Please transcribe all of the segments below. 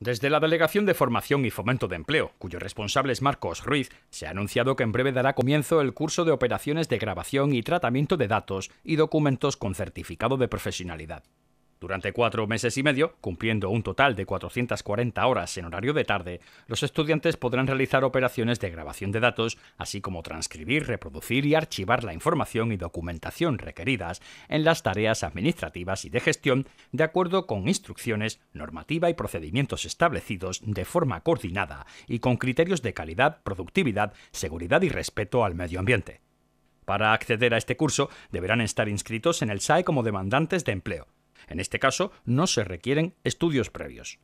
Desde la Delegación de Formación y Fomento de Empleo, cuyo responsable es Marcos Ruiz, se ha anunciado que en breve dará comienzo el curso de operaciones de grabación y tratamiento de datos y documentos con certificado de profesionalidad. Durante cuatro meses y medio, cumpliendo un total de 440 horas en horario de tarde, los estudiantes podrán realizar operaciones de grabación de datos, así como transcribir, reproducir y archivar la información y documentación requeridas en las tareas administrativas y de gestión, de acuerdo con instrucciones, normativa y procedimientos establecidos de forma coordinada y con criterios de calidad, productividad, seguridad y respeto al medio ambiente. Para acceder a este curso, deberán estar inscritos en el SAE como demandantes de empleo en este caso, no se requieren estudios previos.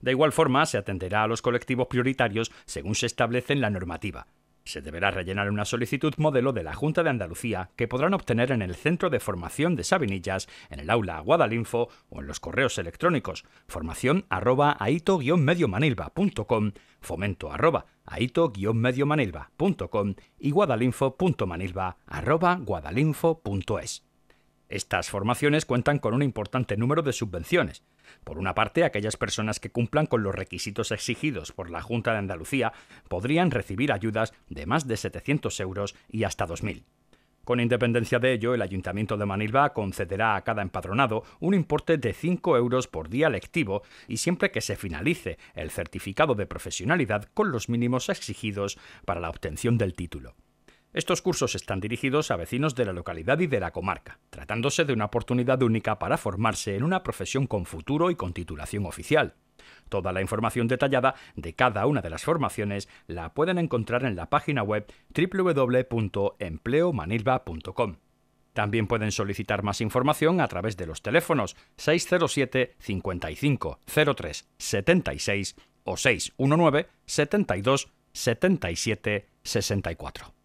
De igual forma, se atenderá a los colectivos prioritarios según se establece en la normativa. Se deberá rellenar una solicitud modelo de la Junta de Andalucía que podrán obtener en el Centro de Formación de Sabinillas, en el aula Guadalinfo o en los correos electrónicos formación arroba aito-mediomanilva.com, fomento arroba aito-mediomanilva.com y guadalinfo.manilva@guadalinfo.es. arroba guadalinfo.es. Estas formaciones cuentan con un importante número de subvenciones. Por una parte, aquellas personas que cumplan con los requisitos exigidos por la Junta de Andalucía podrían recibir ayudas de más de 700 euros y hasta 2.000. Con independencia de ello, el Ayuntamiento de Manilva concederá a cada empadronado un importe de 5 euros por día lectivo y siempre que se finalice el certificado de profesionalidad con los mínimos exigidos para la obtención del título. Estos cursos están dirigidos a vecinos de la localidad y de la comarca, tratándose de una oportunidad única para formarse en una profesión con futuro y con titulación oficial. Toda la información detallada de cada una de las formaciones la pueden encontrar en la página web www.empleomanilva.com. También pueden solicitar más información a través de los teléfonos 607 55 03 76 o 619 72 77 64.